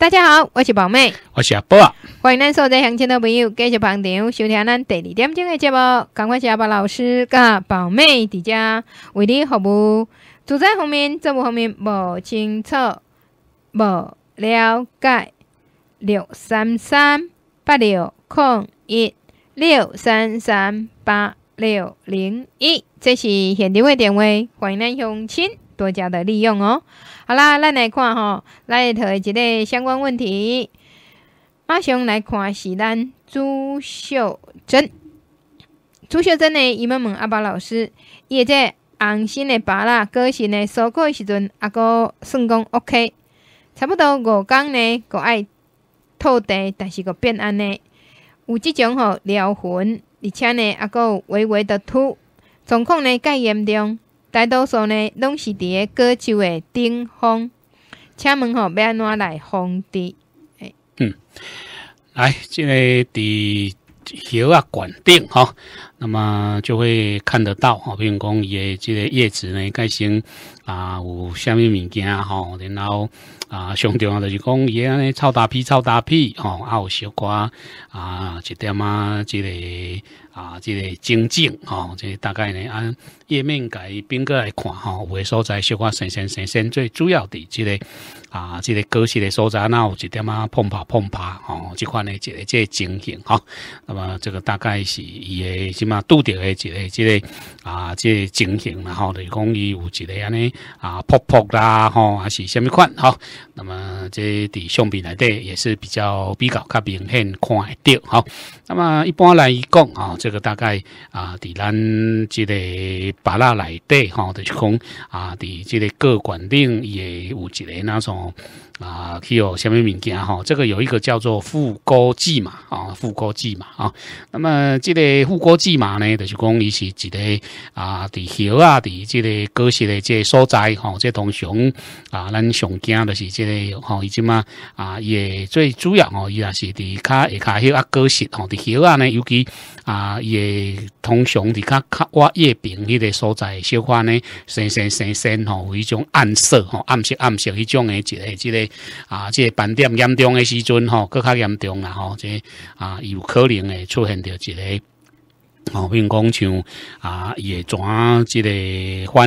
大家好，我是宝妹，我是阿宝，欢迎咱所在乡亲的朋友，继续旁听，收听咱第二点钟的节目。赶快下播老师加宝妹在家为你服务。住宅方面，政府方面，不清楚，不了解。六三三八六空一六三三八六零一，这是现定位电话，欢迎咱乡亲。多加的利用哦。好啦，咱来看哈，来一头一个相关问题。马上来看，是咱朱秀珍。朱秀珍呢，伊们问阿爸老师，会在红心的芭拉个性的收购时阵，阿哥算讲 OK，差不多五天呢，我爱吐地，但是我变安呢，有即种吼撩魂，而且呢，阿哥微微的吐，状况呢更严重。大多数呢，拢是伫个果州的顶峰。请问吼要安怎来防的，诶，嗯，来，即个伫叶啊，管定吼，那么就会看得到吼，比如讲伊的即个叶子呢，改成啊有下物物件吼，然后啊上重啊就是讲伊安尼臭大屁、臭大屁，吼，还有小瓜啊，一点啊即个啊，即个精进吼，即大概呢按页面改变过来看吼，的所在小可先先先先最主要的即个。啊，这个歌式的所在，那有一点啊，碰拍碰拍吼，这款的一个这情形哈。那么这个大概是伊的什么拄着的一个这个啊，这情形然后就讲伊有一个安尼啊，破破啦吼，还是什么款哈。那么这伫相片来底也是比较比较较明显看得到哈。那么一般来讲啊，这个大概啊，伫咱这个巴拉来底吼，就是讲啊，伫这个各管顶也有一个那种。Merci. 啊，有虾米物件吼？这个有一个叫做副歌记嘛，啊，副歌记嘛，啊，那么这个副歌记嘛呢，就是讲伊是一个啊，伫溪啊，伫这个各式的这所在吼，这通常啊，咱上惊的是这个吼，伊即嘛啊，也最主要哦，伊也是伫卡一卡溪啊，各式吼，伫溪啊呢，尤其啊，也通常伫卡卡挖月饼迄个所在，小番呢，鲜鲜鲜鲜吼，有一种暗色吼，暗色暗色迄种诶，一个即个。啊，这斑点严重的时阵吼，更加严重啦吼。这啊，有可能会出现着一个比如讲像啊，也转即个泛黄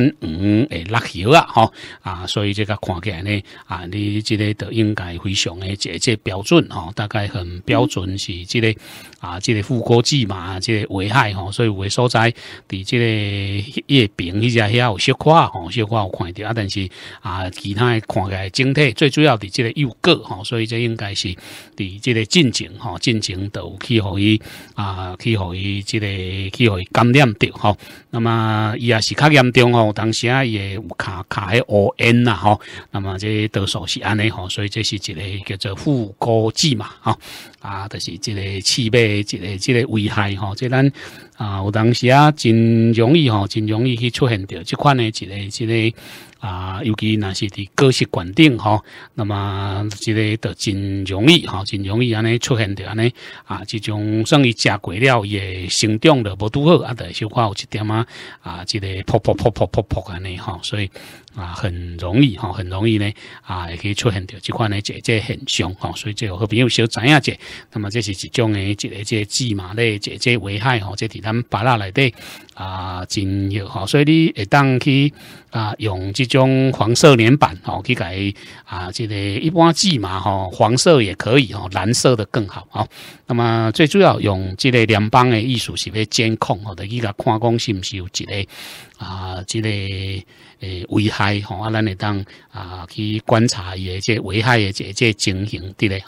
诶落叶啊，吼啊，所以这个看起来呢啊，你即个都应该非常诶，即即标准吼，大概很标准是即个。啊，这个副歌剂嘛，这个危害吼，所以为所在，伫即个叶柄迄只遐有小块吼，小块有看着啊，但是啊，其他看起来整体最主要的即个右果吼，所以这应该是伫即个进程吼，进行有去，互伊啊，去互伊即个去互伊感染着吼。那么伊也是较严重吼，当时啊也卡卡迄乌烟啦呐吼，那么这多数是安尼吼，所以这是一个叫做副歌剂嘛吼，啊，就是即个刺备。这个、这个危害即这咱。啊，有当时啊，真容易吼，真容易去出现着这款诶一个一个啊，尤其那是伫个性管定吼，那么一个都真容易吼，真容易安尼出现着安尼啊，这种算伊食过了，诶生长的无拄好啊，得小可有一点啊啊，即个破破破破破破安尼吼，所以啊，很容易吼，很容易呢啊，也可以出现着这款呢，这这现象吼，所以就和朋友小知影者，那么这是一种诶一个这芝麻类这这危害吼这咁巴拉内底啊，真好，所以你会当去啊，用这种黄色连板哦，去改啊，这个一般机嘛吼，黄色也可以吼，蓝色的更好啊。那么最主要用这个联邦的艺术，是为监控哦的去个看工，是不是有一个啊，这个诶危害吼？啊，咱会当啊去观察，也即危害的即即情形对不对？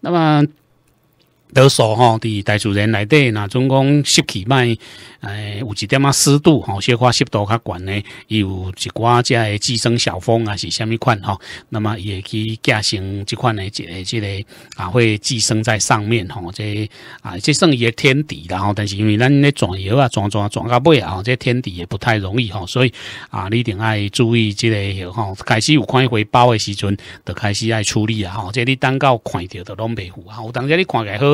那么。多数吼，伫大自然内底，那总共湿气卖，诶，有一点啊湿度，吼，小可湿度较悬呢，有一寡即诶寄生小蜂啊，是虾米款吼？那么伊会去寄生即款诶即个即个啊，会寄生在上面吼，即啊，即算伊诶天敌啦吼。但是因为咱咧转游啊，转转转到尾啊，吼，即天敌也不太容易吼，所以啊，你一定爱注意即个吼，开始有看回报的时阵，就开始爱处理啊，吼，即你等到看着都拢袂赴啊，有当时你看来好。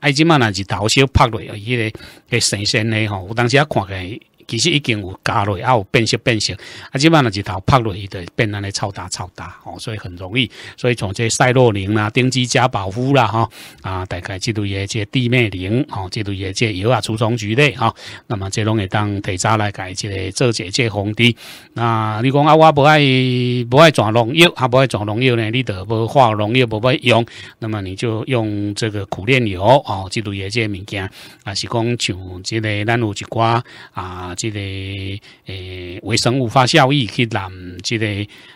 哎，即卖呐，是头少拍落，去，伊诶个神仙嘞吼，有当时啊看来。其实已经有加了，啊有变色变色，啊，即若一头拍落去，就变安尼超大超大哦，所以很容易，所以从这赛洛宁啦、丁基加保夫啦，吼。啊，大概即类嘅即地面灵，哦，即类的即油啊，除虫菊类哈，那么即种会当提早来改这个这这即红滴。那你讲啊，我不爱不爱转农药，啊，不爱转农药呢，你得无化农药，无爱用，那么你就用这个苦楝油哦，即类嘅即物件，啊，是讲像即个咱有一寡啊。即个诶微生物发酵液去染，即个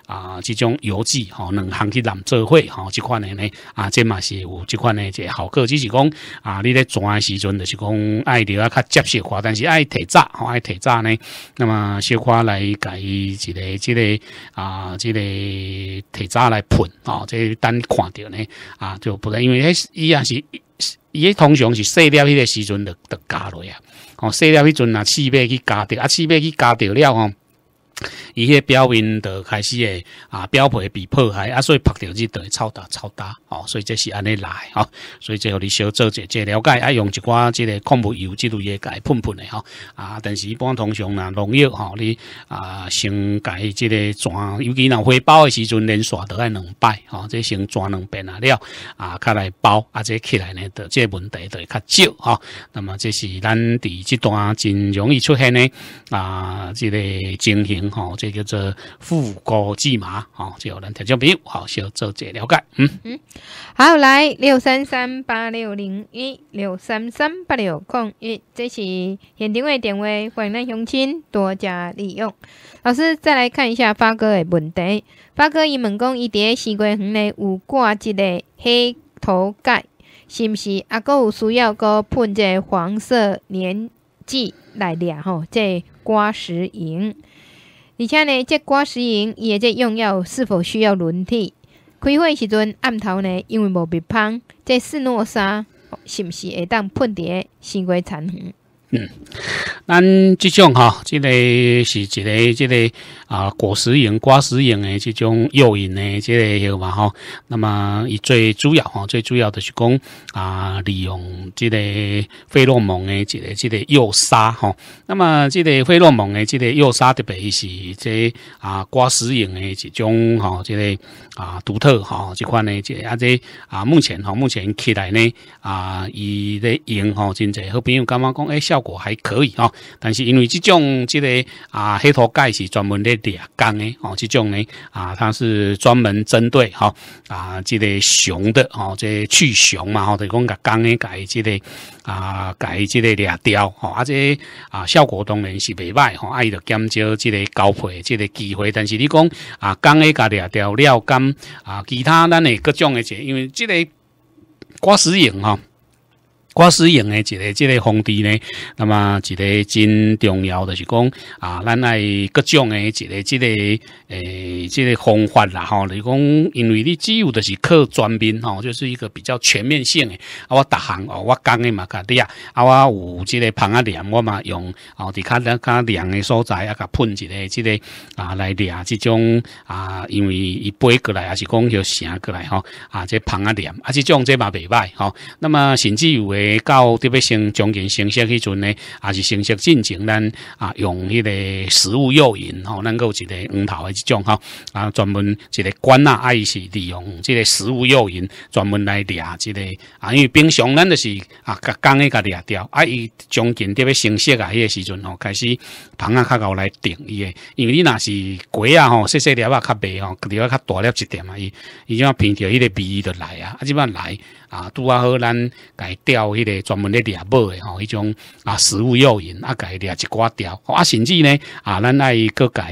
啊即种油剂吼，两行去染做伙吼，即款的呢啊，即嘛是有即款咧个效果，只是讲啊，你咧转时阵就是讲爱钓啊较接受化，但是爱提早吼，爱提早呢，那么小可来改一个这个啊即个提早来喷哦，即等看到呢啊，就不然因为伊也是伊通常是洗了迄个时阵的的加落呀。哦，洗了迄阵啊，四百去加掉，啊，四百去加掉了吼。伊迄表面就开始诶啊，表皮被破坏啊，所以拍着即著会超大超大哦，所以这是安尼来哦，所以就互你小做者即了解啊，用一寡即个矿物油即类药剂喷喷诶吼啊，但是一般通常呐农药吼你啊先解即个转，尤其呐回包诶时阵连刷都爱两摆吼，即先转两遍啊了啊，开来包啊，即起来呢，得即问题就会较少哦。那么这是咱伫即段真容易出现呢啊，即个情形吼。这叫做富勾芝麻，吼，就有人请教朋友，好，需要做这了解。嗯嗯，好，来六三三八六零一六三三八六空一，这是现定位点位，欢迎咱雄亲多加利用。老师再来看一下发哥的问题，发哥伊问讲，伊在西瓜园内有挂一个黑头盖，是毋是？啊，哥有需要哥喷这黄色粘剂来掠吼，这瓜石蝇。而且呢，这瓜石用，伊的这用药是否需要轮替？开会时阵暗头呢，因为无蜜蜂，这四诺沙是毋是会当喷伫诶西瓜残余？嗯，咱这种哈，这个是一个，这个啊果实蝇、瓜实蝇的这种诱引的这个有嘛吼？那么以最主要哈，最主要的是讲啊，利用这个费洛蒙的这个、这个诱杀哈。那么这个费洛蒙的这个诱杀特别是这啊瓜实蝇的这种哈，这个啊独特哈这款呢，这啊这啊目前哈目前起来呢啊，伊咧用吼，真侪好朋友刚刚讲，诶效。果还可以哦。但是因为这种这个啊黑头盖是专门的疗缸的哦，这种呢啊，它是专门针对哈啊这个熊的哦，即去熊嘛，吼，就讲个缸诶钙即个啊钙这个疗雕吼，而且啊效果当然是未歹，吼，阿伊着减少这个交配这个机会，但是你讲啊缸诶钙疗调疗干啊，其他咱的各种的，即因为这个瓜石用哈。瓜丝用诶，一个、这个皇帝呢？那么一个真重要的是讲啊，咱来各种诶，一个、这个诶，这个方法啦吼，你讲，因为你只有的是靠专兵吼，就是一个比较全面性诶。啊，我打行哦，我讲诶嘛，家你啊，啊，我有这个棚啊帘，我嘛用哦，伫看咧，噶凉诶所在啊，甲喷一个，这个啊，来掠这种啊，因为一飞过来，还是讲要啥过来吼啊，这棚啊帘啊，这种这嘛未歹吼。那么甚至有诶。诶，到特别生将近生食迄阵呢，也是生食进程咱啊用迄个食物诱引吼，能够一个黄头的即种哈啊，专门一个关啊，爱是利用即个食物诱引，专门来掠这个啊，因为平常咱就是啊，甲刚诶甲掠掉啊，伊将近特别生食啊，迄个时阵哦，开始螃啊较后来定伊诶，因为你若是鸡啊吼，细细粒啊较慢吼，掠啊较大粒一点啊，伊伊就闻着迄个味就来啊，啊即般来。啊，拄啊好，咱改钓迄个专门咧掠尾诶吼，迄种啊食物诱引，啊改掠一寡钓，啊甚至呢啊，咱爱家改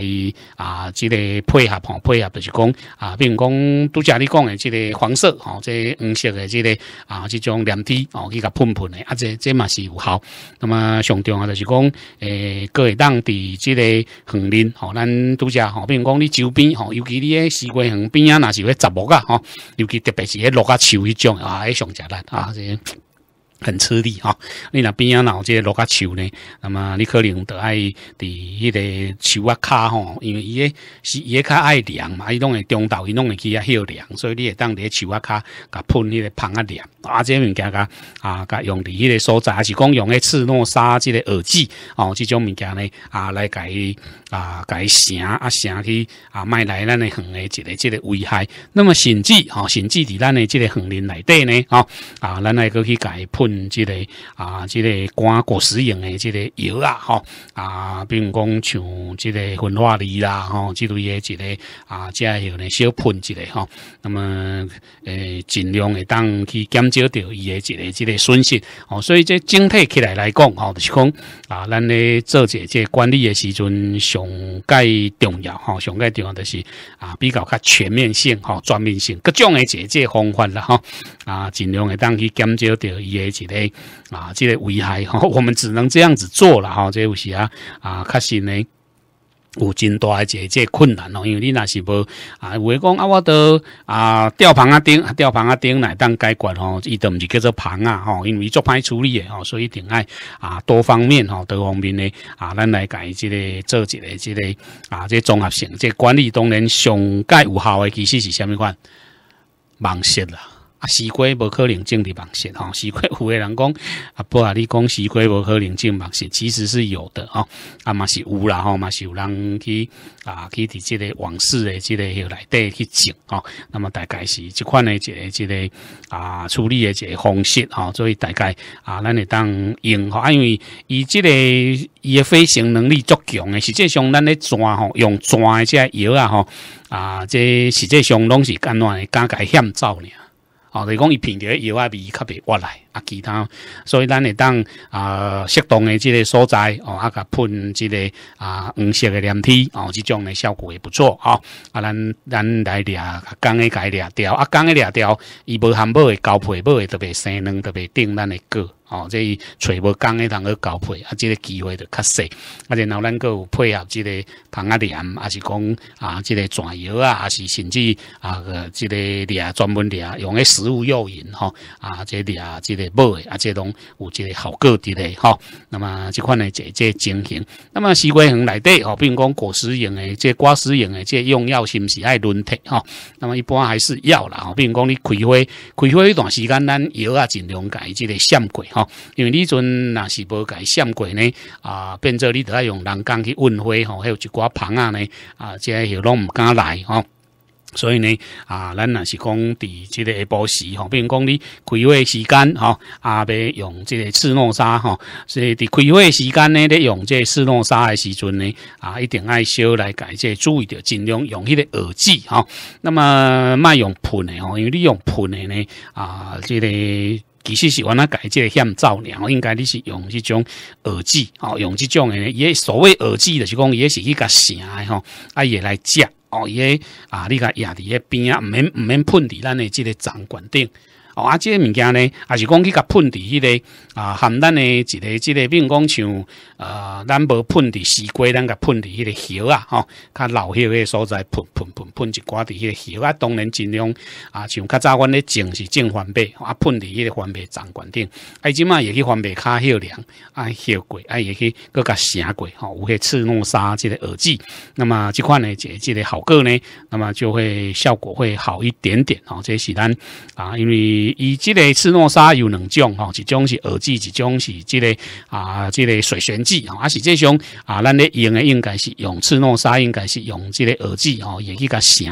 啊，即个配合吼，配合，不是讲啊，比如讲拄则你讲诶即个黄色吼，即个黄色诶，即个啊，即种黏滴吼，去甲喷喷诶，啊这这嘛是有效。那么上中啊就是讲，诶，各当地即个园林吼，咱拄则吼，比如讲你周边吼，尤其你诶四季园边啊，若是迄杂木啊吼，尤其特别是迄落啊树迄种啊。想食啦啊！是。很吃力哦，你那边啊，脑这落个球呢？那么你可能都爱伫迄个球啊卡吼，因为伊个是伊个较爱凉嘛，伊弄个中岛伊弄个起啊较凉，所以你当滴球啊卡甲喷迄个喷啊凉啊，即物件啊甲用伫迄个所在是讲用诶赤诺沙即个耳机哦，即种物件呢啊来改啊改绳啊绳去啊，卖来咱的恒诶一个即个危害，那么甚至吼，甚至伫咱的即个恒林内底呢啊啊，咱来过去改喷。即个啊，即个干果实用的，即个油啊，吼啊，比如讲像即个分化梨啦，吼即类的即个啊，再有呢小喷一个吼，那么诶，尽量会当去减少掉伊的即个即个损失哦。所以这整体起来来讲，吼，就是讲啊，咱咧做这这管理的时阵，上介重要哈，上介重要就是啊，比较较全面性哈，全面性各种的解决方法啦，哈啊，尽量会当去减少掉伊的。一个啊，这个危害 吼，我们只能这样子做了哈。这有时啊啊，确实呢，有真大还一这困难哦。因为你那是无啊，为讲啊，我都啊吊棚啊顶，吊棚啊顶来当解管哦，伊都毋是叫做棚啊吼，因为做歹处理的吼，所以定爱啊多方面吼，多方面的啊，咱来改这个做一类这个啊，这综合性这管理当然上盖有效的，其实是什么款网线啦。啊，死瓜无可能种的目蟹吼。死瓜有诶人讲啊，不啊，你讲死瓜无可能种目蟹，其实是有的吼。啊嘛是有啦，吼嘛是有人去啊，去伫即个往事的个迄内底去种吼。那么大概是即款的一个即个啊处理的一个方式吼。所以大概啊，咱会当用，因为伊即个伊的飞行能力足强的，实际上咱咧抓吼，用抓这些鱼啊吼，啊，这实际上拢是干乱的，甲伊险造呢。啊，你讲伊平掉，伊爱比伊较比外来。啊，其他，所以咱会当啊，适当的即个所在哦，啊，甲喷即个啊黄色的粘体哦，即种的效果也不错啊。啊，咱咱来掠，讲的该抓掉，啊，讲的抓掉，伊无含某的交配，某的特别生卵，特别定咱的个哦，即找无工的通去交配，啊，即个机会就较细。啊，然后咱佫配合即个螃蟹粘，啊，是讲啊，即个钻药啊，啊，是甚至啊，即个抓专门抓用的食物诱引吼，啊，即抓即。嘅要诶，啊，这拢有即个效果伫咧吼。那么即款呢，即即情形。那么西瓜园内底吼，比如讲果实用诶，即瓜实用诶，即用药是不是爱轮替？吼？那么一般还是要啦，吼，比如讲你开花，开花一段时间，咱药啊尽量改即个闪过吼，因为你阵若是无改闪过呢，啊，变做你得要用人工去运花，吼，还有一寡棚啊呢，啊，即系拢唔敢来，吼。所以呢，啊，咱若是讲伫即个波时吼，比如讲你开会时间吼，啊，别用即个次诺沙吼，所以伫开会时间呢，咧用即个次诺沙的时阵呢，啊，一定爱少来改这，注意着，尽量用迄个耳机吼，那么卖用喷的吼，因为你用喷的呢，啊，即个其实是我那改这欠造孽，应该你是用即种耳机吼，用即种的也所谓耳机的是讲也是伊个诶吼，啊也来接。哦耶！啊，你甲亚伫迄边啊，毋免毋免喷伫咱诶，即个掌管顶。啊，这个物件呢，也是讲去甲喷伫迄个啊，含咱的一个、一个，比如讲像呃，咱无喷伫西瓜，咱甲喷伫迄个叶啊，吼较老迄个所在，喷喷喷喷，一挂伫迄个叶啊。当然尽量啊，像较早阮咧种是正黄贝，啊，喷伫迄个黄贝长管顶，啊，即嘛也去黄贝卡穴梁，啊穴过，啊也去各较蛇鬼，吼，有迄赤龙沙，即个耳际，那么即款呢，即即个效果呢，那么就会效果会好一点点哦。这是咱啊，因为。以这个赤诺沙有两种哈，一种是耳机，一种是这个啊，这个水旋剂啊。实是上种啊，咱咧用的应该是用赤诺沙，应该是用这个耳机吼，也去甲省。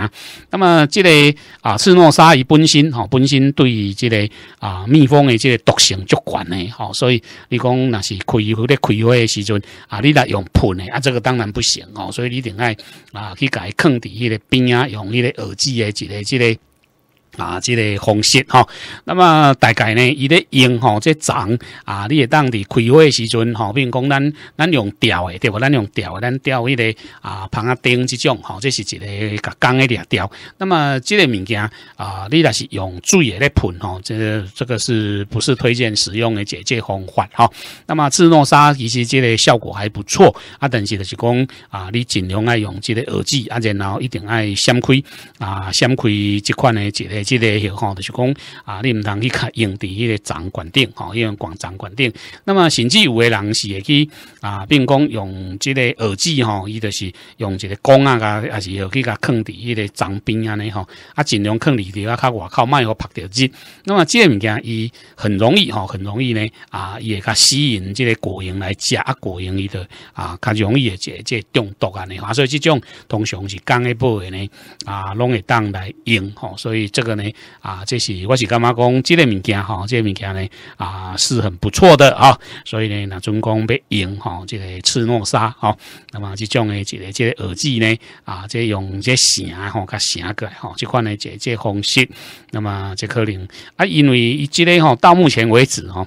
那么这个啊，赤诺沙伊本身哈，本身对于这个啊蜜蜂的这个毒性足悬的哈，所以你讲那是开户咧开花的时阵啊，你来用喷的啊，这个当然不行哦，所以你定爱啊去改藏在迄个边啊，用迄个耳机的一个即个。啊，这个方式哈，那么大概呢，伊咧用吼这粽啊，你也当伫开会时阵吼，比如讲咱咱用吊的对无？咱用吊，诶，咱钓一个啊，螃啊钉这种吼，这是一个甲钢的吊。那么这个物件啊，你若是用水的咧喷吼，这这个是不是推荐使用的解决方法哈？那么治诺沙其实这个效果还不错啊，但是就是讲啊，你尽量爱用这个耳机，啊，然后一定爱掀开啊，掀开这款诶这个。即个吼，就是讲啊，你毋通去用伫迄个掌管顶，吼用管掌管顶。那么甚至有个人是会去啊，并讲用即个耳机吼，伊就是用一个弓啊，甲也是去甲藏伫迄个掌边安尼吼，啊，尽量藏里头啊，较外口卖互拍着之。那么即个物件伊很容易吼，很容易呢啊，伊会较吸引即个果蝇来食啊，果蝇，伊的啊，较容易也即即中毒安尼。吼，所以即种通常是干一部的呢啊，拢会当来用吼，所以这个。呢啊，这是我是干嘛讲这个物件哈？这个物件呢啊是很不错的啊，所以呢，那总共要用哈这个赤诺沙哈，那么这种的这个这个耳机呢啊，这用这绳啊哈，加绳过来哈，这款的这这方式，那么这可能啊，因为这个哈到目前为止哈。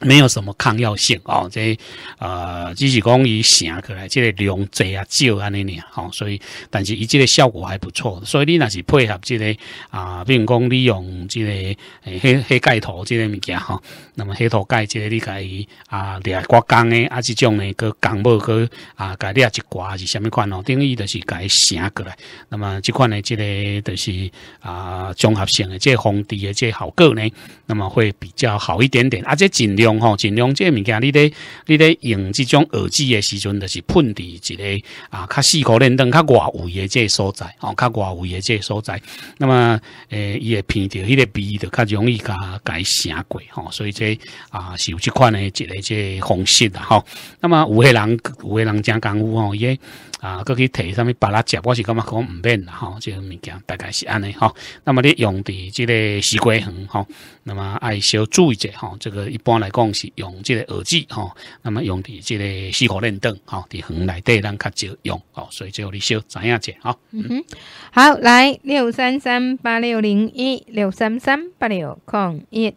没有什么抗药性哦，这呃只是讲伊行过来，即个量侪啊少安尼尔吼，所以但是伊即个效果还不错，所以你若是配合即个啊，比如讲你用即个诶黑黑盖头即个物件吼，那么黑头盖这个你以啊掠刮干的啊这种呢个干木个啊该掠一刮是什咪款哦，等于就是该行过来，那么即款呢即个就是啊综合性的即防治的即效果呢，那么会比较好一点点，啊即尽量。吼，尽量这物件，你得你得用这种耳机的时阵，就是喷在一个啊较四角连动、较外围的这所在，哦，较外围的这所在。那么，诶，伊的片掉，伊个鼻，就较容易个改成过，吼。所以这啊，是有这款的一个这风湿啦，吼。那么，有黑人有黑人讲功夫吼，因啊，搁去摕什物巴拉茄，我是感觉讲毋免啦吼，即个物件大概是安尼吼。那么你用伫即个西瓜园吼，那么爱小注意者吼，这个一般来讲是用即个耳机吼，那么用伫即个西瓜链藤吼，伫园内底咱较少用吼，所以后你小知影者吼。嗯哼，好，来六三三八六零一六三三八六空一，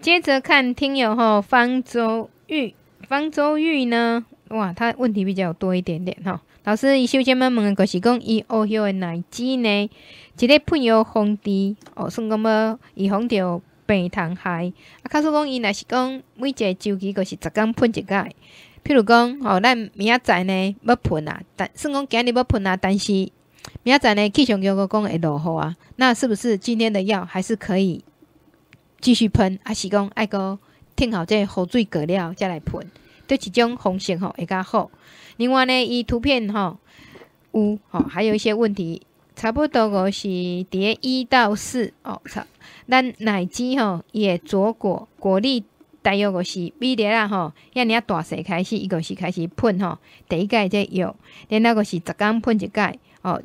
接着看听友吼方舟玉，方舟玉呢？哇，他问题比较多一点点吼。老师，伊首先问的就是讲，伊乌兄的奶子呢，一个喷药红滴哦，算讲要伊红着病虫害。啊，他说讲伊若是讲，每一个周期个是十工喷一盖。譬如讲，哦，咱明仔呢要喷啊，但算讲今日要喷啊，但是明仔呢气象局个讲会落雨啊，那是不是今天的药还是可以继续喷？啊，是讲，爱哥，听好，这雨水过了再来喷。对一种方式吼会较好，另外呢，伊图片吼有吼还有一些问题，差不多个是第一到四哦。咱奶机吼也着果果粒大约个是比例啦吼，要尔啊大细开始，一个是开始喷吼，第一盖则药，然后个是十缸喷一盖哦，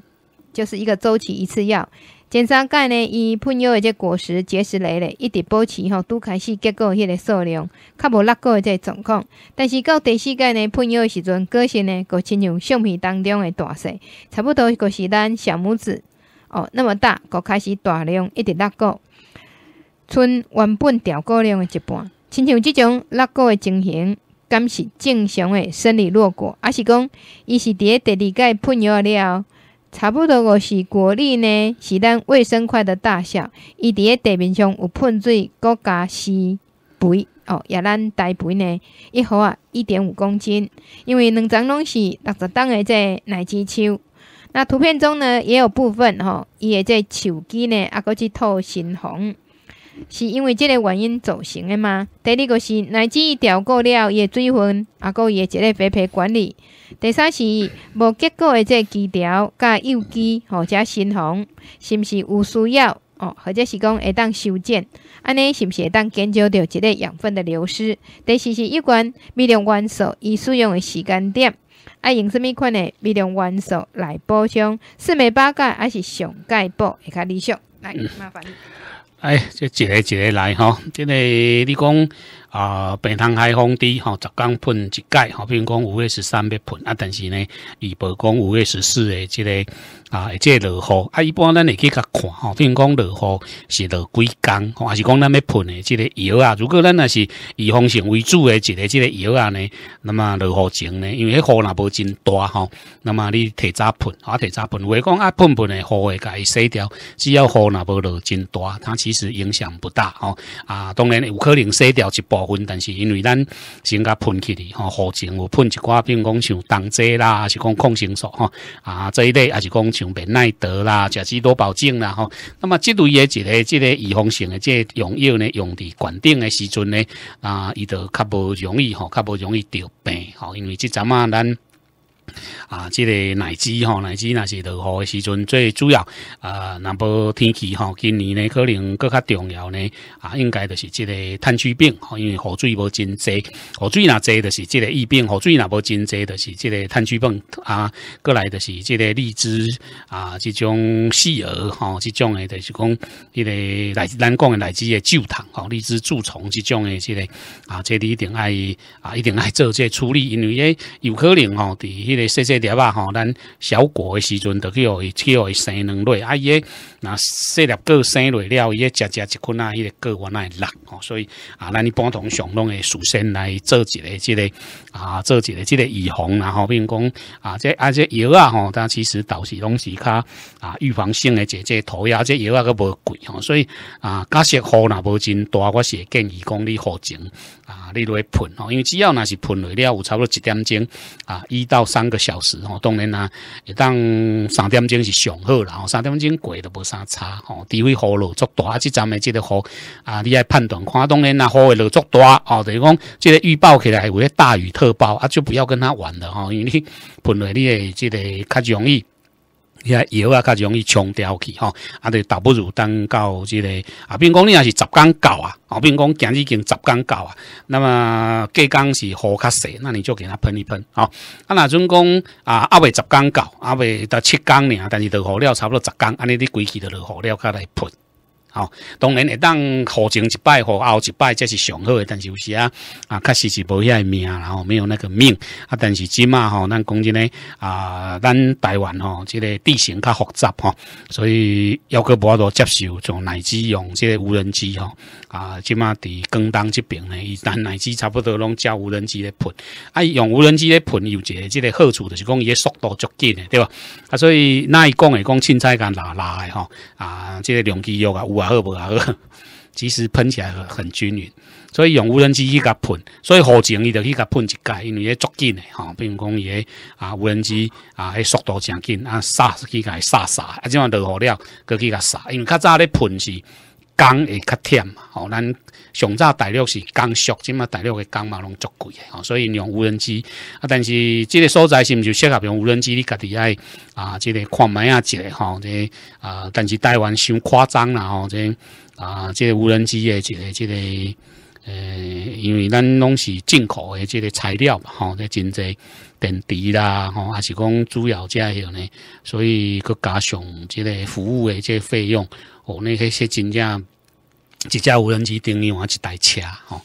就是一个周期一次药。前三届呢，伊喷药的这果实结实累累，一直保持吼，拄开始结果迄个数量，较无落果的这状况。但是到第四届呢，喷药的时阵，果实呢，佮亲像橡皮当中的大小，差不多佮是咱小拇指哦那么大，佮开始大量一直落果，剩原本调果量的一半。亲像即种落果的情形，敢是正常的生理落果，还是讲伊是伫咧第二届喷药了？差不多五是果粒呢，是咱卫生块的大小。伊伫诶地面上有喷水，国家是肥哦，也咱大肥呢，一盒啊一点五公斤。因为两丛拢是六十档个这奶汁抽。那图片中呢也有部分吼，伊个这手机呢啊搁去套新房。是因为即个原因造成的吗？第二个是奶自调过了，伊的水分，啊，阿伊的一个肥培管理。第三是无结果的这枝条甲幼枝，或者新红，是毋是有需要哦？或者是讲会当修剪，安尼是毋是会当减少着一个养分的流失？第四是有关微量元素伊使用的时间点，爱用什物款的微量元素来补充？四美八钙还是上钙补会较理想？来，麻烦。哎，即一个一个来吼，即个你讲啊，平潭海风低吼，十公喷一盖吼，比如讲五月十三要喷啊，但是呢，预报讲五月十四的即个。啊，即落雨啊，一般咱会去甲看吼，比如讲落雨是落几工，吼，还是讲咱要喷的即个药啊？如果咱若是以防性为主的一个即个药啊呢，那么落雨前呢，因为迄雨若无真大吼，那么你提早喷啊，提早喷。话讲啊喷喷的雨会甲伊洗掉，只要雨若无落真大，它其实影响不大吼。啊，当然有可能洗掉一部分，但是因为咱先甲喷起哩吼，雨前有喷一寡，比如讲像冬剂啦，还是讲抗生素吼，啊，这一类还是讲。用贝耐德啦，甲基多保健啦吼，那么这类一个、这个预防性的这用药呢，用伫管定的时阵呢，啊，伊得较无容易吼，较无容易得病吼，因为这阵啊，咱。啊，即个奶鸡吼奶鸡若是落雨时阵最主要啊，那无天气吼，今年呢可能搁较重要呢。啊，应该就是即个炭疽病吼，因为雨水无真济，雨水若济就是即个疫病，雨水若无真济就是即个炭疽病啊。过来就是即个荔枝啊，即种细蛾吼，即种诶就是讲迄个南咱讲的荔枝的蛀虫吼，荔枝蛀虫即种的，即个啊，这你一定爱啊，一定爱做这处理，因为有可能吼，伫。你细细条吧，吼，咱小果的时阵，得去去伊生两粒，那细粒个生落了，伊个食食一困啊，伊个个我那落吼，所以啊，咱一般同上拢会事先来做一个即个啊，做一个即个预防，然后并讲啊，即啊即药啊吼，但其实倒是拢是较啊预防性的，即即涂药即药啊，佫无贵吼，所以啊，假设雨那无真大我是建议讲你好前啊，你来喷吼，因为只要那是喷落了，有差不多一点钟啊，一到三个小时吼，当然啊，当三点钟是上好啦，吼，三点钟过都不差吼，除非雨落足大啊！即站的即个雨啊，你爱判断，看当然啦，雨会落足大哦，就是讲即个预报起来会大雨特报啊，就不要跟他玩了哦，因为你本来你诶，即个较容易。遐药啊，较容易冲掉去吼，啊，你倒不如等到即个啊，比如讲你若是十工到啊，哦，如讲今日已经十工到啊，那么几工是雨较细，那你就给它喷一喷吼。啊，若准讲啊，阿未十工到，阿未到七工尔，但是落雨了差不多十工，安尼你规矩的落雨了，甲来喷。好，当然会当好前一拜好后一拜，这是上好的。但是有时啊，啊，确实是无遐命，然后没有那个命啊。但是即嘛吼，咱讲真咧，啊，咱台湾吼，即个地形较复杂吼，所以要去无多接受，从乃至用即个无人机吼啊。即嘛伫广东这边咧，一旦乃至差不多拢交无人机咧喷。啊，用无人机咧喷，有一个即个好处就是讲也速度足紧的，对吧？啊，所以那一讲诶，讲，凊彩间拉拉的吼啊，即个两机药啊有啊。啊好不好？其实喷起来很均匀，所以用无人机去甲喷，所以好整伊就去甲喷一届，因为咧足紧嘞吼，比如讲伊个啊无人机啊，迄速度正紧啊，撒去甲撒撒，啊，即款落雨了，搁去甲撒，因为较早咧喷是讲会较忝嘛，好难。上早大陆是刚熟，即嘛大陆嘅钢嘛拢足贵嘅，吼，所以用无人机啊，但是即个所在是唔就适合用无人机？你家己爱啊，即个看门啊，即个吼，即啊，但是台湾伤夸张啦，吼，即啊，即个无人机诶，即个即个，诶，因为咱拢是进口诶，即个材料吼，咧真侪电池啦，吼，还是讲主要遮样咧，所以佮加上即个服务诶，即费用，哦，那佫是真正。一架无人机等于我一台车吼，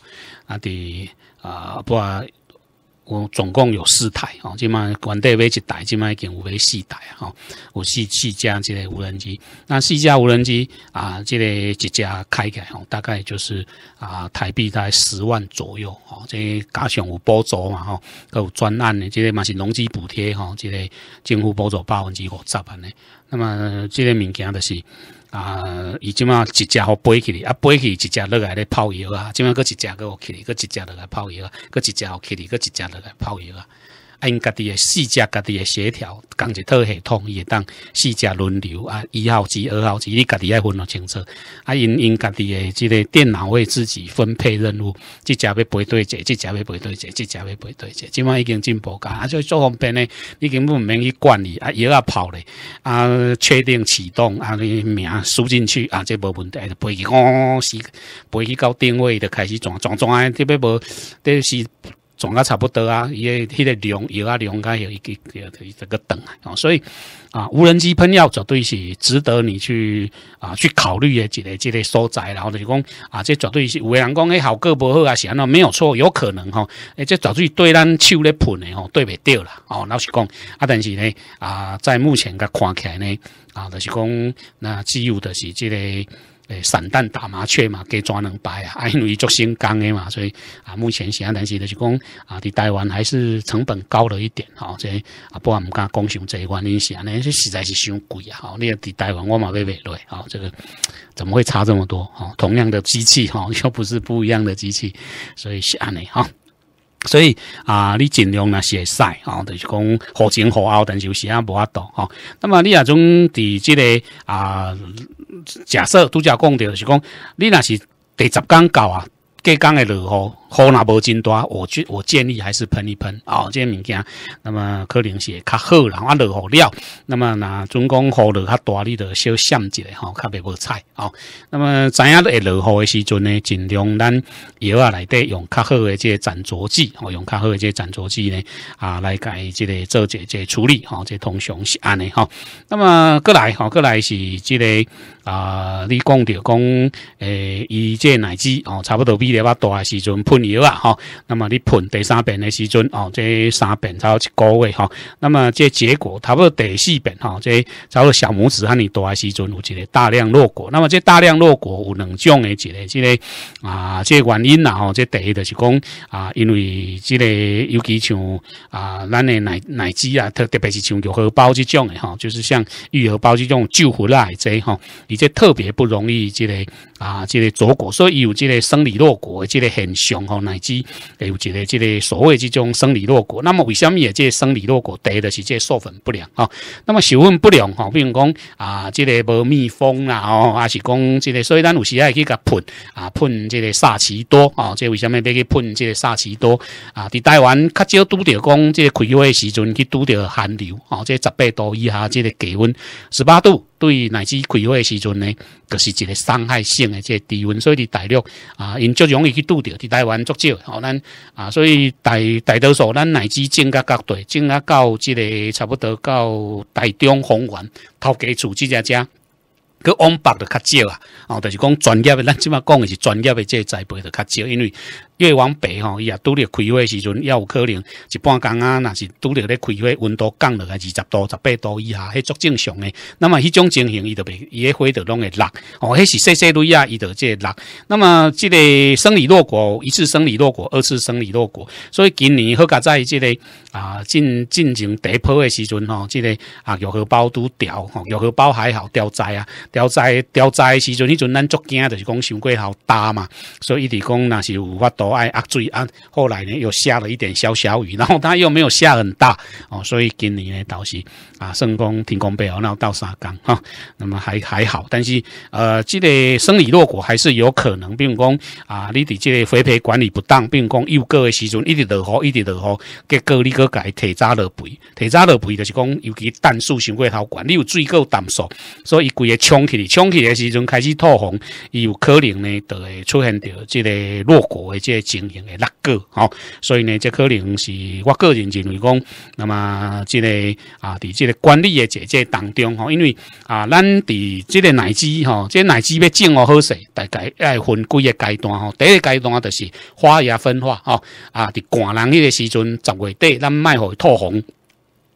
啊伫啊不啊，我总共有四台吼，即嘛，原地买一台，即嘛已经有买四台吼，有四四架即个无人机，那四架无人机啊，即个一架开起来吼，大概就是啊台币在十万左右吼，这加上有补助嘛吼，有专案的，即个嘛是农机补贴吼，即个政府补助百分之五十安尼，那么即个物件就是。啊！伊即满一只好飞起哩，啊，飞起一只落来咧泡药啊！即满个一只个互起哩，个一只落来泡药啊，个一只好起哩，个一只落来泡药啊。因家己诶，四家家己诶协调，讲一套系统伊会当四家轮流啊，一号机、二号机，你家己爱分落清楚。啊，因因家己诶，即个电脑为自己分配任务，这家要排队者，这家要排队者，这家要排队者，即卖已经进步到啊，所以做方便呢，你根本唔免去管理啊，一下跑咧啊，确定启动啊，名输进去啊，即无问题。就背去哦，是，背去到定位就开始转转转，特别无，但是。总啊差不多啊，伊个迄个量有啊量个有一个有一个等啊，所以啊，无人机喷药绝对是值得你去啊去考虑的，一个一个所在。然后就是讲啊，这绝对是有人讲诶，效果不好啊，闲啊，没有错，有可能哈，哎，这绝对对咱手咧喷的吼，对袂到啦，哦，那是讲啊，但是呢啊，在目前个看起来呢啊，就是讲那只有的是这个。诶，散弹打麻雀嘛，给抓能摆啊，因为做新钢的嘛，所以啊，目前是安但是就是讲啊，伫台湾还是成本高了一点，好，这啊，不管唔讲上这一关，因是安尼，是实在是伤贵啊，吼，你要伫台湾我嘛买落，累，好，这个怎么会差这么多？好，同样的机器，吼，又不是不一样的机器，所以是安尼哈，所以啊，你尽量是写晒，吼，就是讲好前好后，但是有时啊，无法度哈，那么你啊种伫即个啊。假设都假讲着是讲，你那是第十天到啊，第天会落雨。雨若无真大，我建我建议还是喷一喷啊，这物件。那么可能是会较好后啊，落雨了。那么那准讲雨落较大，你得少一下吼，较袂无菜哦。那么知影会落雨的时阵呢，尽量咱药啊内底用较好的这些斩着剂，哦，用较好的这些斩着剂呢啊来改这个做这这处理哈，这通常是安尼哈。那么过来哈，过来是这个啊，你讲着讲诶，伊这奶至哦，差不多比例较大时阵喷。牛啊哈，那么你喷第三遍的时阵哦，这三遍才一个月哈，那么这结果差不多第四遍哈，这才小拇指和你大时阵有一个大量落果，那么这大量落果有两种的这个，这个啊，这原因啊、哈，这第一就是讲啊，因为这个尤其像啊，咱的奶奶鸡啊，特特别是像玉荷包这种的哈，就是像玉荷包这种救回啦，这哈，你这特别不容易这个。啊，即个左果，所以有即个生理落果的即个现象吼，乃至诶有这个即个所谓即种生理落果。那么为什么也即生理落果？得的是即授粉不良啊。那么授粉不良吼，比如讲啊，即个无密封啦吼，还是讲即个，所以咱有时也去以去喷啊，喷即个萨奇多啊。即为什么要去喷即个萨奇多啊？伫台湾较少拄着讲即开花的时阵去拄着寒流啊，即十八度以下即个低温，十八度。对，乃至开花的时阵呢，就是一个伤害性的这低温，所以伫大陆啊，因足容易去拄着，伫台湾足少。哦，咱啊，所以大大多数咱乃至种啊角地，种啊到即个差不多到大中红圆，头家即只只，佮往北的较少啊。哦，但是讲专业的，咱即马讲的是专业的这栽培的较少，因为。越往北吼，伊也拄着开花时阵，也有可能一半工啊，若是拄着咧开会，温度降落来二十度、十八度以下，迄足正常诶。那么迄种情形，伊就袂，伊会得拢会落。哦，迄是细细利亚，伊得即落。那么即个生理落果，一次生理落果，二次生理落果。所以今年好加在即个啊进进行一坡诶时阵吼，即个啊药荷包都掉，药荷包还好掉栽啊，掉栽掉栽时阵，迄阵咱足惊，就是讲水龟好大嘛，所以伊伫讲若是有法度。都爱压水啊！后来呢，又下了一点小小雨，然后它又没有下很大哦，所以今年呢倒是啊，圣工停工背哦，然后到沙岗哈，那么还还好。但是呃，这个生理落果还是有可能，比如讲啊，你的这个肥培管理不当，比如讲幼果的时阵一直落雨，一直落雨，结果你个改提早落肥，提早落肥就是讲，尤其氮素相过好管，你有水够淡素，所以规个冲起，来冲起的时阵开始透红，有可能呢就会出现到这个落果的这。情形嘅落果，吼，所以呢，这可能是我个人认为讲，那么即个啊，伫即个管理的姐姐当中，吼，因为啊，咱伫即个奶枝，吼，即奶枝要种好势，大概要分几个阶段，吼，第一个阶段就是花芽分化，吼，啊，伫寒冷迄个时阵，十月底，咱卖好透红。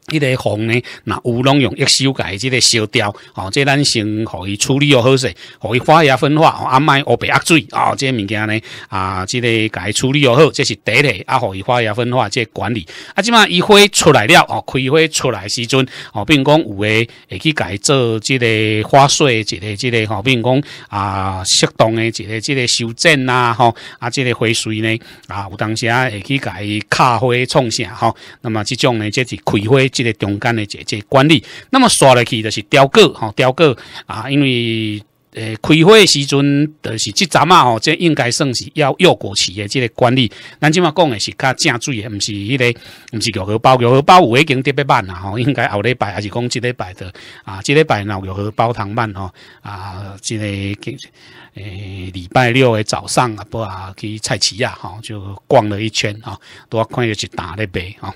迄个红呢，那有拢用一手改即个烧掉，哦，即咱先互伊处理哦好势，互伊化芽分化，阿麦乌白压水，哦，即个物件呢，啊，即个改处理哦好，这是第一，啊，互伊化芽分化即管理，啊，即嘛，伊花出来了，哦，开花出来时阵，哦，如讲有诶会去改做即个花水，即个即个，比如讲啊，适当诶即个即个修剪啊，吼，啊，即个花水呢，啊，有当时啊会去改卡花创啥，吼。那么即种呢，即是开花。这个中间的这这管理，那么刷了去就是雕刻，吼雕刻啊，因为呃开会时阵，都是这阵啊，吼，这应该算是要要过期的这个管理。咱即马讲的是较正的，毋是迄个毋是六合包，六合包我已经特别慢啦，吼，应该后礼拜还是讲即礼拜的啊？即礼拜那六合包糖慢哦啊，即个诶礼拜六的早上啊不啊去菜市啊，吼，就逛了一圈啊，多看有一打咧卖吼。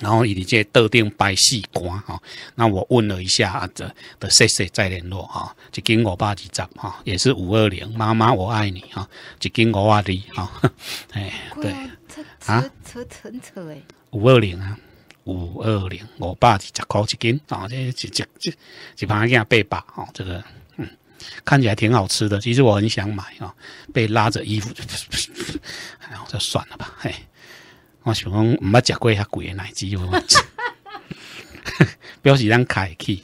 然后你这特定掰细瓜哈，那我问了一下啊，这的谢谢再联络哈，一斤五百几十哈，也是五二零，妈妈我爱你哈，一斤五啊的哈，哎，对啊，扯扯扯扯哎，五二零啊，五二零五百几十块一斤啊，这这这一盘价八百哦，这个嗯，看起来挺好吃的，其实我很想买啊，被拉着衣服，然后就算了吧，嘿。我想讲毋捌食过遐贵嘅奶昔，表示咱开去，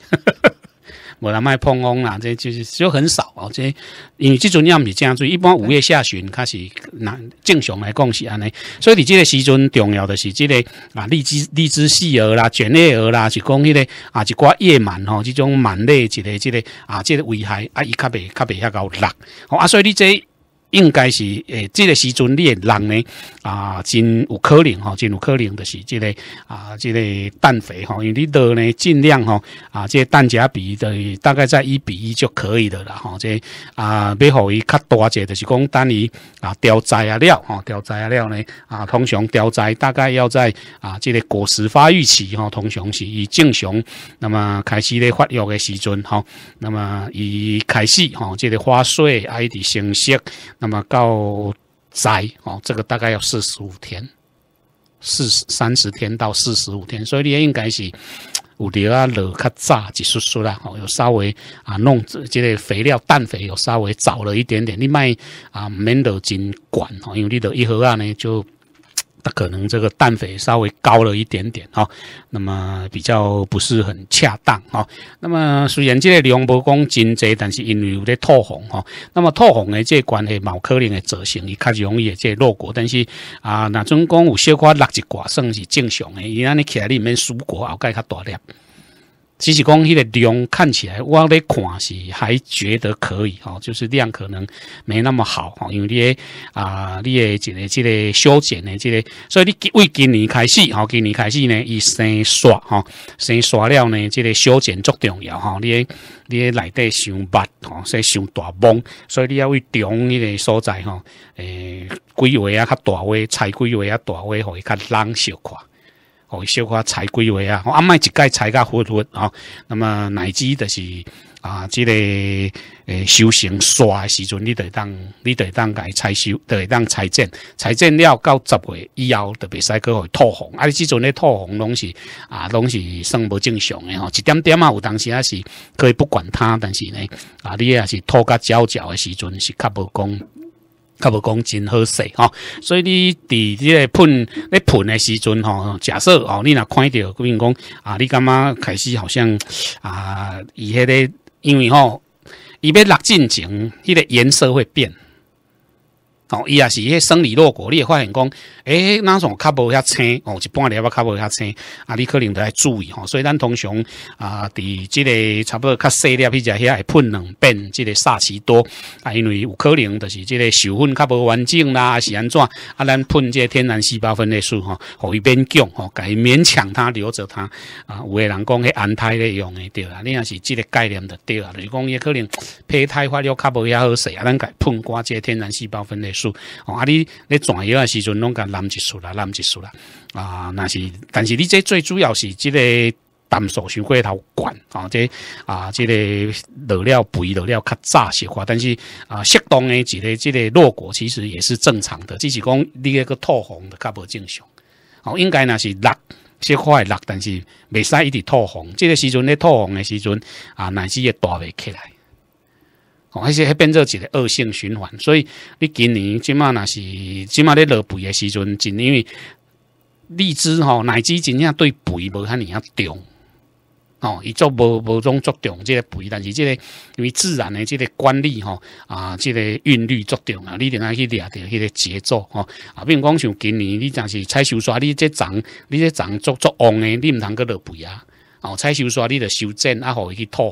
无人卖碰空啦，这就是就很少哦。这因为即阵也毋是正水，一般五月下旬开始，拿正常来讲是安尼。所以你即个时阵重要的是即个啊，荔枝荔枝细蛾啦、卷叶蛾啦，是讲迄个啊，一寡叶螨吼，即种螨类一个即个啊，即个危害啊，伊较袂较袂遐够辣。哦、啊，所以你这。应该是诶，这个时阵你人呢啊，真有可能哈，真有可能的是这个啊，这个氮肥哈，因为你的呢，尽量哈啊，这氮钾比的大概在一比一就可以了啦哈，这啊，要予伊较大者，就是讲等于啊掉栽啊料哈，掉栽啊料呢啊，通常掉栽大概要在啊，这个果实发育期哈，通常是以正常那么开始咧发育的时阵哈，那么以开始哈，这个花穗爱直成熟。那么到摘哦，这个大概要四十五天，四三十天到四十五天，所以你也应该是有滴啊落较早，几束束啦，哦，有稍微啊弄这个肥料，氮肥有稍微早了一点点，你卖啊免得真管哦，因为你的一盒啊呢就。它可能这个氮肥稍微高了一点点啊，那么比较不是很恰当啊。那么虽然这个梁伯讲真追，但是因为有咧透红哈，那么透红的这关系毛可能会折损，伊较容易的这落果。但是啊，那总讲有小可落一过算是正常的，伊安尼起来，你们输果后盖较大粒。只是讲迄个量看起来，我咧看是还觉得可以吼，就是量可能没那么好吼，因为咧啊，你诶，即个即个修剪诶，即个，所以你为今年开始吼，今年开始呢，伊先刷吼，先刷了呢，即个修剪足重要吼，你诶，你诶，内底想拔吼，先想大帮，所以你要为中迄个所在吼，诶，规划啊较大位，采规划啊大位，互伊较人小看。哦，小可采几回啊，我阿卖一届采甲花蕊啊。那么乃至就是啊，即个诶，修剪诶时阵，你得当，你得当解采收，得当采剪。采剪了到十月以后，就别使去互伊脱红。啊，你即阵咧脱红拢是啊，拢是算无正常诶吼，一点点啊，有当时也是可以不管它。但是呢，啊，你也是脱甲焦焦诶时阵，是较无讲。较无讲真好势吼，所以你伫即个喷咧喷诶时阵吼，假设哦，你若看着，比如讲啊，你感觉开始好像啊，伊迄个因为吼，伊要落进前，迄个颜色会变。哦，伊也是迄生理落果，你会发现讲，哎，那种卡无遐青，哦，一半滴要卡无遐青，啊，你可能得来注意吼。所以咱通常啊，伫即个差不多较细粒迄只遐喷两遍，即个萨奇多啊，因为有可能就是即个授粉卡无完整啦，是安怎啊？咱喷这天然细胞分裂素吼，互伊变强吼，改勉强它留着它啊。有个人讲迄安胎咧用的对啦，你也是即个概念就对啦。是讲伊可能 胚胎发育卡无遐好势啊，咱改喷寡这天然细胞分裂素。哦，啊你你转药的时阵，拢甲烂一束啦，烂一束啦啊！那是，但是你这最主要是即个胆素伤过头管啊，即啊即个落了肥，落了较早些化，但是啊适当的一个即个落果其实也是正常的，只是讲你个个透红较无正常哦，应该那是绿，色块绿，但是未使一直透红，这个时阵咧透红的时阵啊，那是也大未起来。哦，还是变做一个恶性循环，所以你今年即马那是即马咧落肥的时阵，真因为荔枝吼，乃至真正对肥无遐尼啊重，哦，伊做无无种作重即个肥，但是即个因为自然的即个管理吼，啊，即个韵律作重啊，你另外去掠着迄个节奏吼，啊，比如讲像今年你但是采收刷你即长，你即长作作旺的，你毋通去落肥啊。哦，采修刷，你得修剪啊，互伊去透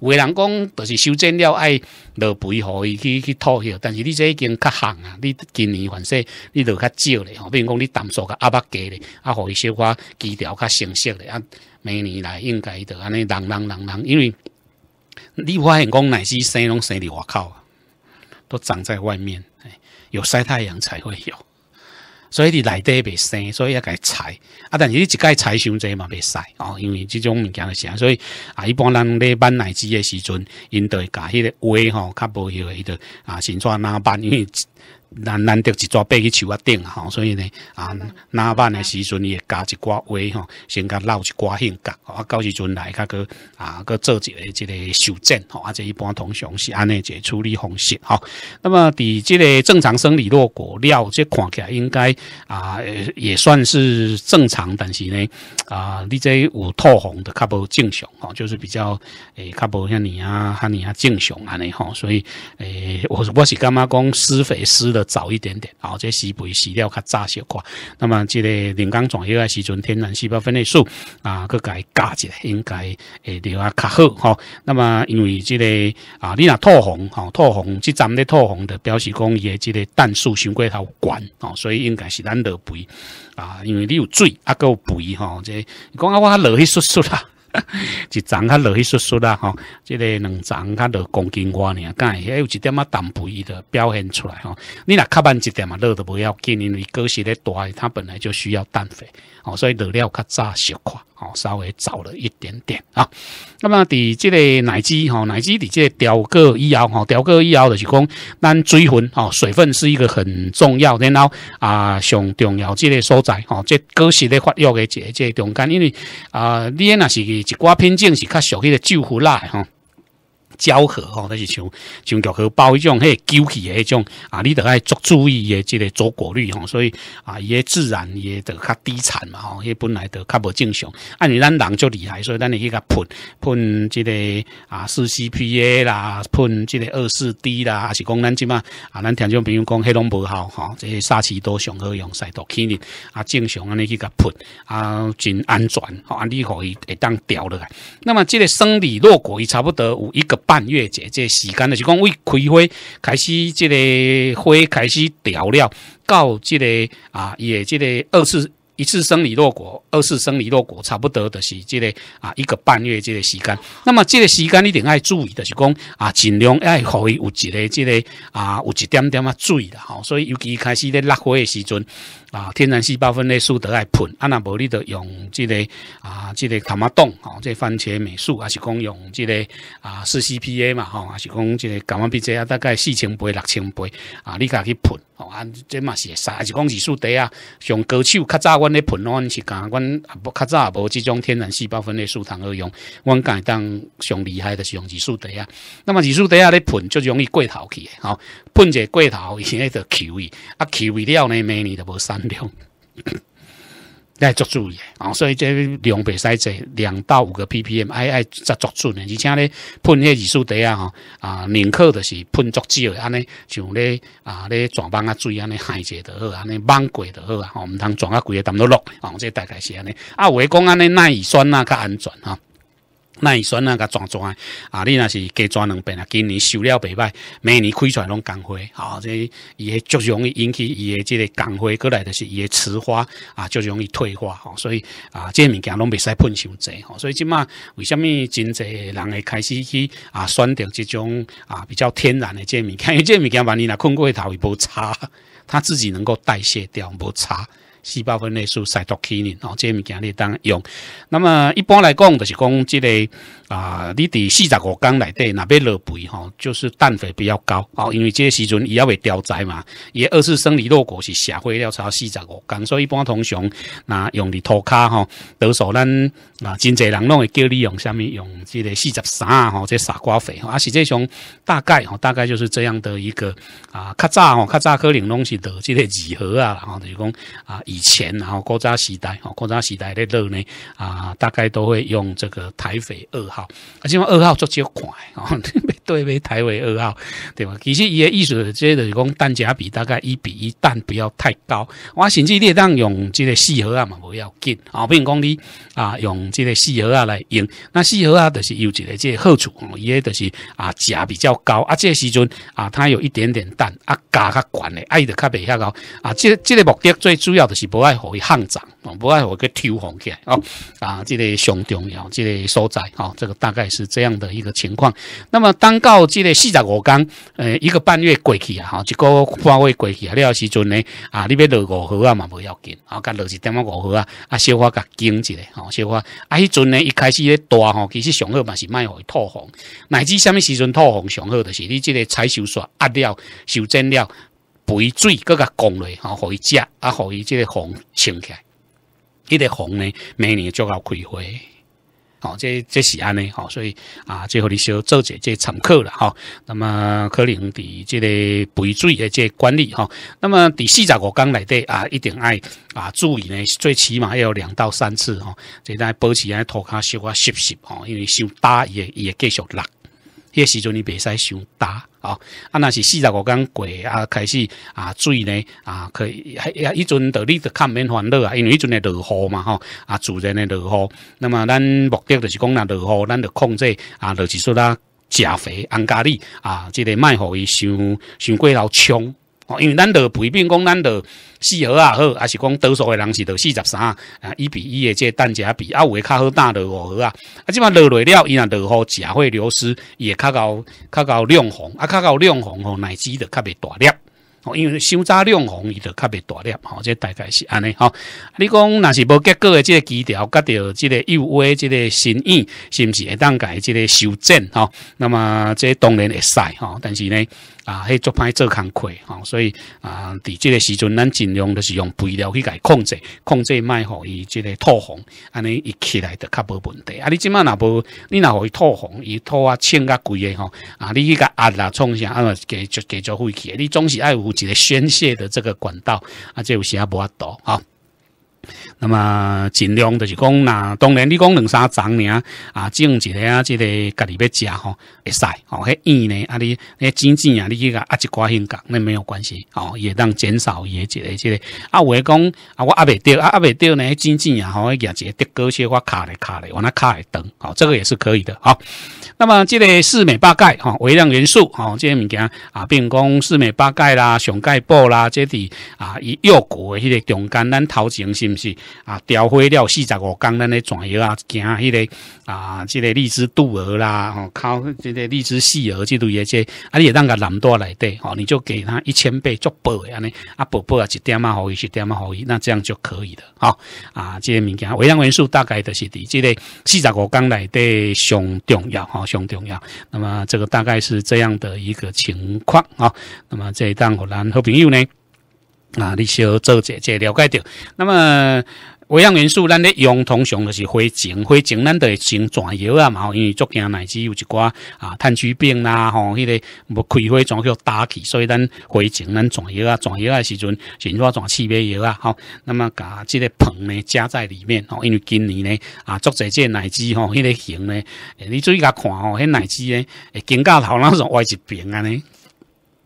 有的人讲，就是修剪了，爱落肥，互伊去去透红。但是你这已经较行啊，你今年反正你都较少嘞。吼，比如讲你淡素个阿伯鸡嘞，啊，互伊小可枝条较成熟了。啊，明年来应该就安尼，人人人人，因为你发现讲是生拢生伫外口啊，都长在外面，有晒太阳才会有。所以你内底袂生，所以要该采啊，但是你一该采伤济嘛袂使哦，因为这种物件是是，所以啊，一般人咧买奶鸡的时阵，因会加迄个威吼，较无迄个，伊啊，先做哪办？因为。难难得一抓爬去树啊顶吼，所以呢，啊拿万的时阵伊会加一寡维吼，先甲老一寡性格，啊到时阵来甲佮啊佮做一个一个修正吼，啊，这一般通常是安尼个处理方式吼。那么伫即个正常生理落果料即看起来应该啊也算是正常，但是呢啊，你即有透红的较无正常吼，就是比较诶较无像你啊哈尼啊正常安尼吼，所以诶我我是感觉讲施肥施的？早一点点，好，这细肥饲料较早小块。那么，这个人工转移的时阵，天然细胞分裂素啊，去改加起来应该会的啊较好哈。那么，因为这个啊，你若透红吼，透红即阵咧透红的，表示讲伊诶这个氮素相对头悬吼，所以应该是咱的肥啊，因为你有水啊够肥哈。这讲啊，我落去说说啦。一丛较落去疏疏啦，吼，即个两丛较落公斤花呢，干，还有一点啊薄肥的表现出来吼。你若较慢一点嘛，落都不要紧，因为果实咧大，它本来就需要氮肥，哦，所以落了较早小块。哦，稍微早了一点点啊。那么，伫即个奶鸡，吼奶鸡伫即个调刻以后，吼调刻以后就是讲咱水分，吼水分是一个很重要的，然后啊上重要即个所在，吼即个果实的发育的这这中间，因为啊你那是一寡品种是较属于个酒腐烂的哈。胶盒吼，那是像像鱼去包一种嘿胶起的种啊，你得爱足注意的这个着果率吼，所以啊，伊个自然也得较低产嘛吼，伊本来得较无正常。按你咱人就厉害，所以咱去甲喷喷这个啊四 C P A 啦，喷这个二四 D 啦，还是讲咱即嘛啊，咱听众朋友讲迄拢无效好吼，这些沙棘多、上好用，晒多起呢啊，正常安尼去甲喷啊，真安全吼，你可以会当落了。那么这个生理落果伊差不多有一个。半月节这时间的是讲为开花开始，这个花开始调了，到这个啊，也这个二次。一次生理落果，二次生理落果，差不多的是即个啊一个半月即个时间。那么即个时间一定爱注意的是讲啊，尽量爱可以有一个即个啊，有一点点啊水啦吼。所以尤其开始在落花的时阵啊，天然细胞分裂素得爱喷。啊那无你得用即个啊，即个他妈冻吼，即番茄霉素啊是讲用即个啊四 C P A 嘛吼，啊是讲即个甘胺 B J 啊大概四千倍六千倍啊，你家去喷。哦，这嘛是三就讲泥沙地啊，像高手较早，阮咧喷阮是讲阮较早无这种天然细胞分裂素糖而用，阮会当上厉害的用二沙地啊。那么二沙地啊咧喷就容易过头去，吼喷者过头伊个 就翘伊，啊翘伊了呢每年都无山掉。要足注意啊，所以这量别使济，两到五个 ppm，爱爱才足准的，而且咧喷迄二水地啊，吼啊，宁可就是喷足少，安尼就咧啊咧，转帮啊水安尼一者就好，安尼慢过就好啊，吼、毋通转啊规个淡落落，哦，这大概是安尼，啊，我讲安尼耐乙酸啊较安全吼。那选那个全全的啊，你那是加全两遍啊。今年收了袂歹，明年开出来拢干花啊。这伊也就容易引起伊的这个干花，过来的是伊的雌花啊，就容易退化啊。所以啊，这物件拢袂使喷伤剂啊。所以即马为什么真侪人会开始去啊选择这种啊比较天然的这物件？因为这物件万你若困过头会无差，它自己能够代谢掉，无差。细胞分裂素、吲哚乙酸，哦，这物件你当用。那么，一般来讲，就是讲这个。啊，你伫四十五天内底，若要落肥吼，就是氮肥比较高哦，因为即时阵伊也会调查嘛，伊二次生理落果是社会要超四十五天，所以一般通常那用伫涂骹吼，多数咱那真侪人拢会叫你用啥物用即个四十三吼，即傻瓜肥，啊实际上大概吼，大概就是这样的一个啊，较早吼，较早可能拢是落即个几何啊，然后就是讲啊以前然后古早时代吼，古早时代的落呢啊大概都会用这个台肥二号。啊，即种二号做较吼，哦，对不台尾二号，对吧？其实伊个意思即就是讲单价比大概一比一蛋不要太高，我甚至当用即个四盒啊嘛不要紧啊，不用讲你啊用即个四盒啊来用，那四盒啊就是有一个即好处哦，伊个就是啊钾比较高啊，这个时阵啊它有一点点蛋啊价较悬嘞，伊就较袂较高啊，这这个目的最主要就是不爱好伊上涨，不爱伊去红起来哦啊，这个上重要这个所在哦这。大概是这样的一个情况。那么当到这个四十五天，呃，一个半月过去啊，哈，一个半月过去啊。了时阵呢，啊，你要落五号啊嘛，不要紧啊，甲落一点啊五号啊，啊，小花甲精一个，哈，小花啊，迄阵呢一开始咧大吼，其实上好嘛是卖会透红，乃至什物时阵透红上好，就是你这个采收煞压了修剪了，肥水搁甲供落，吼，互伊食，啊，互伊这个红清起，来，迄个红呢，每年就要开花。哦，这这是安尼哦，所以啊，最后你小要做一这乘客了哈。那么可能伫这个肥水的这管理哈，那么第四十五缸来底啊，一定爱啊注意呢，最起码要有两到三次哈，这咱保持啊涂骹少啊湿湿哈，因为修大也也继续落，迄时阵你别使修大。啊，啊那是四十五天过啊，开始啊，水呢啊，可以迄一阵道理是看免烦恼啊，因为一阵的落雨嘛吼，啊自然的落雨，那么咱目的就是讲，那落雨咱要控制啊，就是说它食肥、安家力啊，即个卖互伊伤伤过老冲。因为咱的普遍讲，咱的四合啊好，还是讲多数的人是到四十三啊，一比一的这单价比，啊，有诶较好大落五合啊，啊，即嘛落落了，伊若落雨，钾会流失，伊会较够较够亮红，啊，较够亮红吼，奶汁就较未大粒。哦，因为收渣量红伊就较未大吼、哦，这大概是安尼吼。你讲若是无结果的，即个基调，甲著即个幼味，即个心意，是毋是会当改即个修正？吼？那么这当然会使吼，但是呢？啊，迄做歹做工亏吼，所以啊，伫这个时阵，咱尽量就是用肥料去伊控制，控制卖互伊这个透红，安尼一起来就较无问题。啊，你即卖若无，你互伊透红，伊透啊青较贵诶吼，啊，你去甲压啦创啥啊，解解解做废气，你总是爱有一个宣泄的这个管道，啊，这有时啊无法度啊。那么尽量就是讲，那当然你讲两三种呢，啊，种一个啊，这个家里要食吼，会使哦，迄盐呢，啊你，诶，碱碱啊，你去个啊，一刮一刮，那没有关系哦，也当减少一个，一个啊，我讲啊，我阿未掉，阿阿未掉呢，碱碱也好，一个只高些，我卡嘞卡嘞，我那卡嘞等，好，这个也是可以的哈。那么这个四镁八钙哈，微量元素哦，这些物件啊，并讲四镁八钙啦、熊钙布啦，这里啊，以药谷迄个中间，咱头前是不是？啊，调回了四十五缸的那些转油啊，姜迄个啊，这个荔枝杜鹅啦，吼，靠这个荔枝细鹅这类的啊，你也让个男多来对，吼，你就给他一千倍做倍安尼，啊，薄薄啊一点啊，厚以，一点啊，厚一，那这样就可以了，吼，啊，这些物件微量元素大概就是伫这个四十五缸来的，上重要，吼，上重要。那么这个大概是这样的一个情况啊。那么这一档和咱和朋友呢？啊，你小做者者了解着。那么微量元素，咱咧用通常就是灰烬，灰烬咱会整转油啊，嘛，因为作养乃至有一寡啊，炭疽病啦，吼，迄个无开花，全叫打起，所以咱灰烬咱转油啊，转油啊时阵先做转气味油啊，好。那么甲这个棚呢加在里面，哦，因为今年呢啊，做者这乃至吼，迄个型呢，你注意甲看吼，迄乃至呢，会更加头那种歪一边安尼。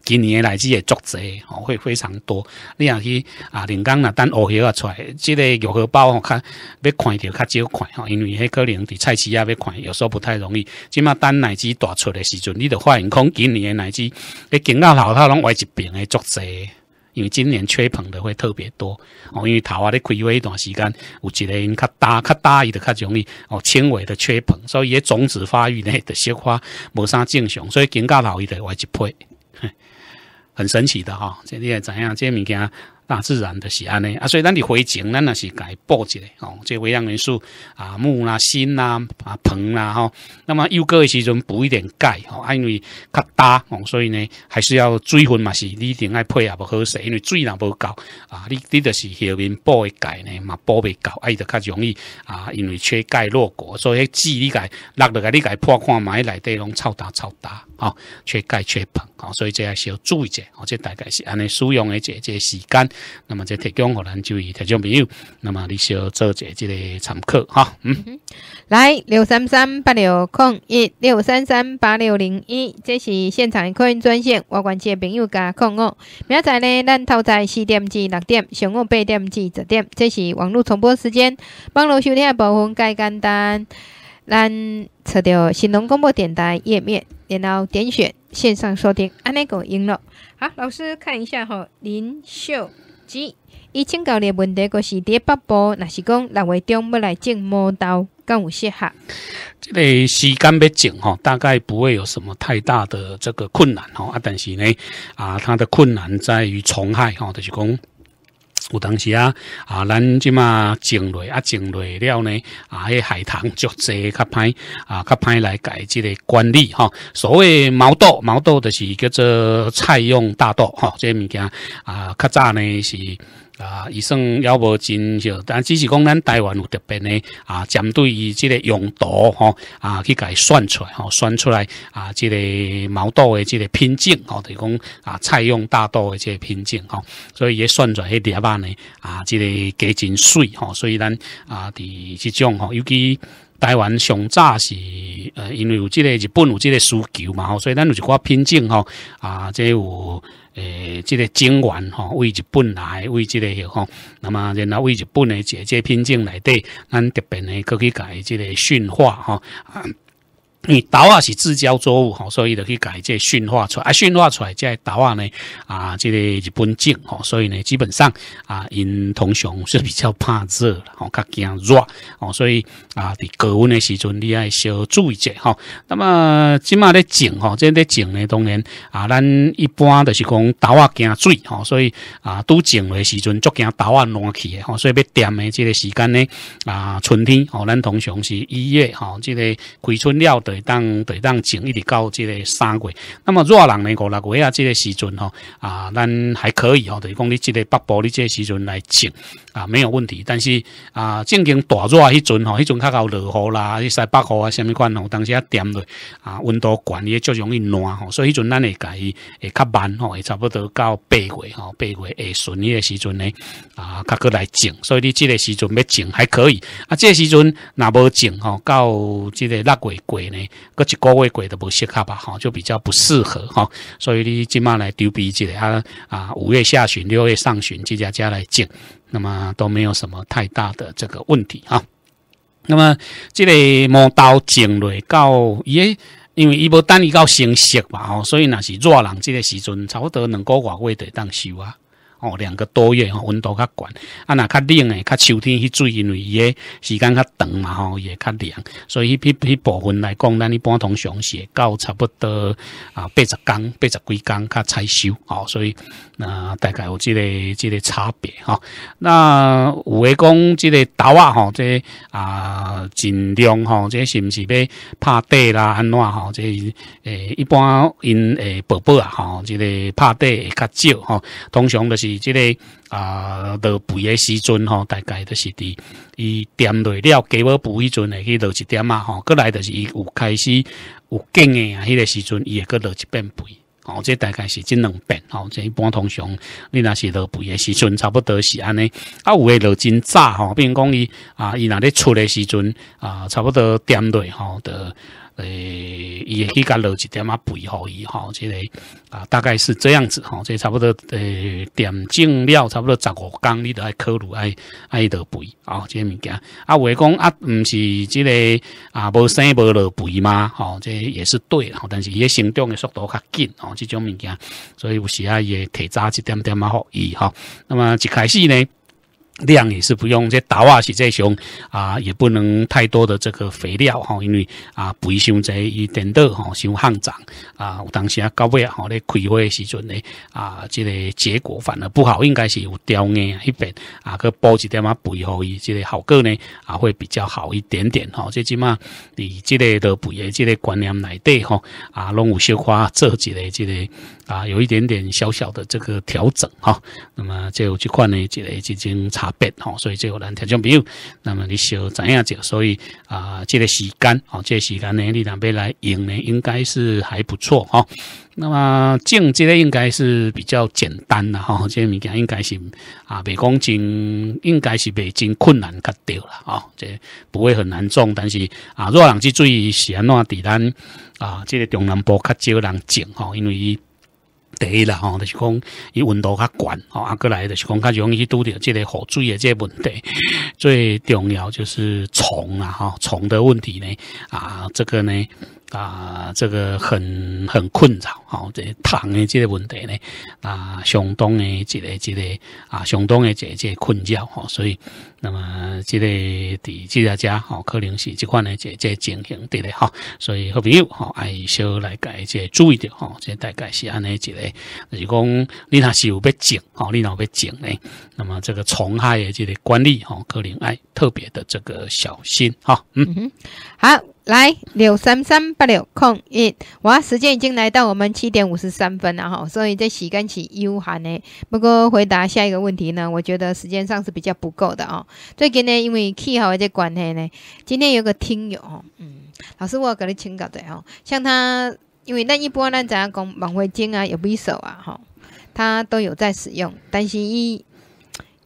今年的荔枝会作灾，哦，会非常多。你要去啊，临江那乌鱼苗出来，这个肉核包哦，较要看的较少看哈，因为迄可能伫菜市也要看，有时候不太容易。即嘛等荔枝大出的时阵，你就发现讲今年的荔枝，你整到老头拢歪一边的作灾，因为今年缺硼的会特别多哦。因为头啊咧开花一段时间，有一个因较大、较大伊就较容易哦，轻微的缺硼，所以种子发育呢的实话无啥正常，所以整个老伊就歪一批。很神奇的哈，这你也怎样？这物件大自然的喜安呢啊！所以咱伫回程，咱那是该补一下哦。这微量元素啊，木啦、锌啦、啊、硼啦吼。那么又个时阵补一点钙哦，因为较大哦，所以呢还是要水分嘛是，你定爱配合要好食，因为水哪无够啊。你你就是下面补的钙呢，嘛补未够，哎，就较容易啊，因为缺钙弱骨，所以肌你钙落落来，你钙破嘛，埋内底拢臭大臭大。哦，缺钙缺硼哦，所以这还是要注意者。哦，这大概是安尼使用诶这这时间，那么这提供可能就以提供朋友，那么你需要做这即个参考哈。嗯，来六三三八六空一六三三八六零一，这是现场客运专线。我关机朋友加空哦，明仔呢，咱透早四点至六点，上午八点至十点，这是网络重播时间。网络收听部分介简单，咱找到新隆广播电台页面。然后点选线上收听，安尼个赢了。好，老师看一下吼林秀吉，伊请教你问题个是第北波，那是讲六月中要来种魔刀，敢有适合？这个时间要整吼，大概不会有什么太大的这个困难吼啊，但是呢，啊，它的困难在于虫害哈，就是讲。有当时啊，啊，咱即马种类啊，种类了呢，啊，迄海棠、就蔗，较歹啊，较歹来改即个管理吼。所谓毛豆，毛豆就是叫做菜用大豆吼，即物件啊，较早呢是。啊，伊算也无真就，但只是讲咱台湾有特别呢啊，针对于这个用途吼啊去给算出来吼，算出来啊这个毛豆的这个品种哦，就讲啊菜用大豆的这个品种哦，所以也算出来一点吧呢啊，这个价钱水吼，所以咱啊，伫这种吼，尤其台湾上早是呃，因为有这个日本有这个需求嘛吼，所以咱有一果品种吼啊，这有。诶，这个精原哈，为日本来，为这个吼，那么然后为日本的姐姐品种来对，咱这边呢，可以改这个驯化哈。你稻啊是自交作物吼，所以就可以改这驯化出来，啊驯化出来这稻啊呢啊，这个日本种吼，所以呢基本上啊，因通常是比较怕热，吼，较惊热哦，所以。啊，伫高温的时阵，你爱小注意者吼。那么即马咧种吼，即咧种咧，当然啊，咱一般都是讲豆啊，惊水吼，所以啊，拄种的时阵，足惊豆啊，去起吼。所以要踮的即个时间呢，啊，春天吼，咱通常是一月吼，即个开春了会当会当种，一直到即个三月。那么热人呢五六月啊，即个时阵吼啊，咱还可以吼，就是讲你即个北部你即个时阵来种。啊，没有问题，但是啊，正经大热迄阵吼，迄阵较够落雨啦，西北雨啊，什么款吼，当时啊，点落啊，温度悬也较容易烂吼，所以迄阵咱会家己会较慢吼，会差不多到八月吼，八月下旬迄个时阵呢，啊，较过来种，所以你即个时阵要种还可以啊，即、个时阵若无种吼，到即个六月过呢，搁一个月过都无适合吧，吼，就比较不适合吼，所以你即马来丢逼即个啊啊，五月下旬、六月上旬即家家来种。那么都没有什么太大的这个问题哈。那么这个磨刀剪锐到也，因为伊无单一到成熟吧所以那是热人这个时阵，差不多两个月会得当修啊。哦，两个多月哦，温度较悬，啊那较冷诶，较秋天去水，因为伊诶时间较长嘛吼，也较凉，所以迄迄部分来讲，咱一般通常写到差不多啊，八十公、八十几公，较采收哦，所以啊，大概有即个即个差别哈。那有诶讲即个豆啊吼，即啊尽量吼，即是毋是要拍地啦安怎吼？即诶一般因诶宝宝啊吼，即个拍地较少吼，通常都是。即个啊，落肥的时阵吼，大概都是伫伊踮落了，给我补一阵会去落一点仔吼。过来就是伊有开始有劲的啊，迄个时阵伊会搁落一遍肥。吼，这大概是即两遍吼。这一般通常你那是落肥的时阵，差不多是安尼。啊，有诶落真早吼，比如讲伊啊，伊那咧出的时阵啊，差不多踮落吼的。诶，伊会去甲落一点啊肥，互伊吼，即个啊大概是这样子吼，即差不多诶点正了差不多十五公，你都爱考虑爱爱落肥啊，这个物件啊，话讲啊，毋是即个啊无生无落肥嘛，吼，这也是对，吼，但是伊成长的速度较紧哦，即种物件，所以有时啊伊会提早一点点啊，互伊吼。那么一开始呢？量也是不用，这倒啊是这熊啊也不能太多的这个肥料哈，因为啊肥上侪一点热哈，上旱长啊，有当时啊到尾吼咧开花时阵咧啊，这个结果反而不好，应该是有凋芽一边啊，去补一点啊肥后，伊这个效果呢啊会比较好一点点哈，最起码你这个的肥的这个观念来底哈啊，拢有小可做一类这类啊，有一点点小小的这个调整哈，那么就去款呢几类进行。别吼，所以最个咱听众朋友，那么你要怎样讲？所以啊，这个时间哦，这个时间呢，你两边来用呢，应该是还不错哈。那么种这个应该是比较简单的哈，这个物件应该是啊，未讲种，应该是未经困难较对了啊，这不会很难种，但是啊，若人去注意是安怎，伫咱啊，这个中南部较少人种哈，因为伊。第一啦吼，就是讲伊温度较悬吼，抑哥来就是讲较容易拄着即个雨水的即个问题，最重要就是虫啦吼，虫的问题呢啊，这个呢。啊，这个很很困扰哦，这糖的这个问题呢，啊，相当的这个这个啊，相当的这个这个困扰哈，所以，那么这个在这个家哈，可能是这款的个、在进行的哈，所以好朋友哈，还是要来一这注意点哈，这大概是安尼一个，是讲你那有被整哦，你脑被整呢，那么这个虫害的这个管理哈，可能爱特别的这个小心哈，嗯哼，好。来六三三八六空一，哇！时间已经来到我们七点五十三分了哈，所以这洗干是悠闲呢。不过回答下一个问题呢，我觉得时间上是比较不够的哦。最近呢，因为候好这关系呢，今天有个听友，嗯，老师我给你请教的哈，像他因为那一波那怎样讲，网红镜啊、有匕首啊哈，他都有在使用，但是一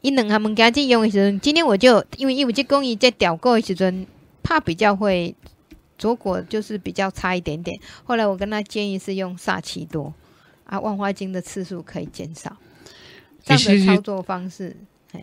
一两下物件在用的时，今天我就因为因为即工艺在调购的时阵，拍比较会。左果就是比较差一点点。后来我跟他建议是用萨奇多，啊，万花精的次数可以减少，这样的操作方式。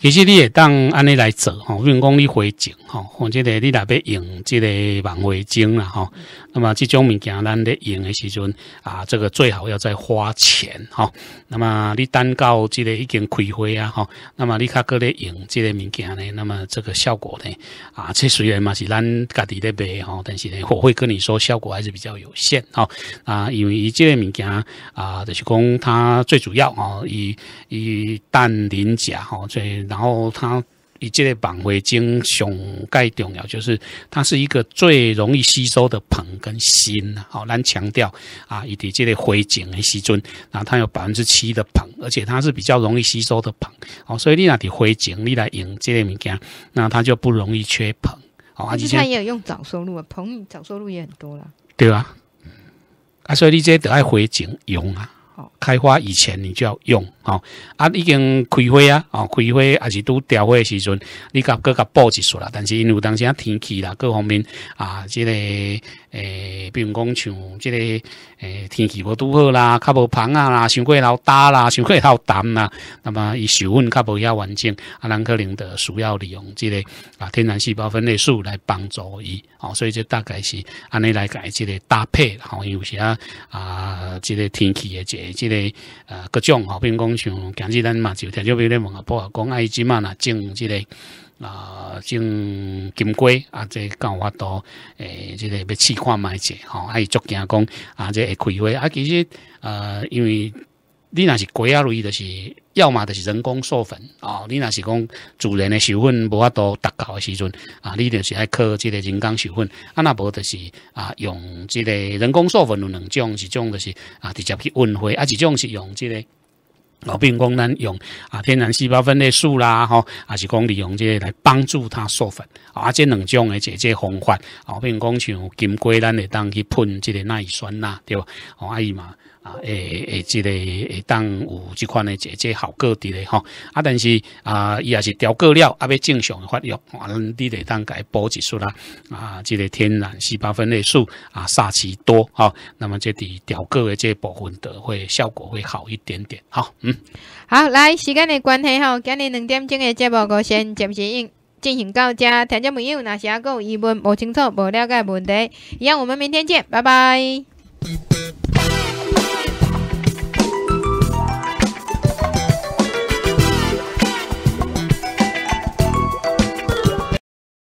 其实你也当安尼来做吼，如功你回精吼，或者你若别用这个挽回精啦吼，那么这种物件咱咧用的时阵啊，这个最好要再花钱哈。那么你等到这个已经开花啊吼，那么你较过咧用这个物件呢，那么这个效果呢啊，这虽然嘛是咱家己咧卖吼，但是呢，我会跟你说效果还是比较有限吼。啊，因为这个物件啊，就是讲它最主要啊，以以氮磷钾吼最。然后它以这类板灰晶熊盖重要，就是它是一个最容易吸收的硼跟锌，好，咱强调啊，以你这类灰精的吸然后它有百分之七的硼，而且它是比较容易吸收的硼，好，所以你拿这灰你来用这个物件，那它就不容易缺硼。哦，可是它也有用早收入啊，硼早收入也很多了，对吧？啊，所以你这些得爱灰晶用啊，好。开花以前你就要用啊！啊，已经开花啊！哦，开花还是都凋花时阵，你甲各甲补一说啦。但是因为当啊天气啦，各方面啊，即个诶，比如讲像即个诶，天气无拄好啦，较无芳啊啦，伤过老干啦，伤过老淡啦。那么伊受温较无遐完整，啊，咱可能的需要利用即个啊，天然细胞分类素来帮助伊。哦，所以这大概是安尼来解即个搭配，吼，有些啊，即个天气诶，即个。诶，呃，各种吼，比如讲像今日咱嘛，就听别比如问阿婆讲爱怎么啦，种之个啊，种金龟啊，这有法度诶，这个要试看卖者，吼，还有竹竿啊，这会开花啊，其实，呃，因为你若是国家利是。要么就是人工授粉啊，你那是讲自然的授粉无法多达到的时阵啊，你就是爱靠这个人工授粉。啊那无就是啊用这个人工授粉有两种，一种就是啊直接去运花，啊一种是用这个，老病讲咱用啊天然细胞分裂素啦，吼，还是讲利用这个来帮助它授粉啊，这两种的解决方法啊，如讲像金龟咱会当去喷这个耐酸呐，对吧？阿姨嘛。啊，诶诶，即个会当有即款诶，即即效果伫咧吼，啊，但是啊，伊也是调过了，啊，要正常发育，啊，能你得当改补一束啦，啊，即个天然细胞分裂素啊，煞其多吼，那么即啲调过诶，即部分会效果会好一点点，好，嗯，好，来，时间的关系吼，今日两点钟嘅节目，我先暂时用进行到遮，听众朋友，哪些有疑问、无清楚、无了解问题，样，我们明天见，拜拜。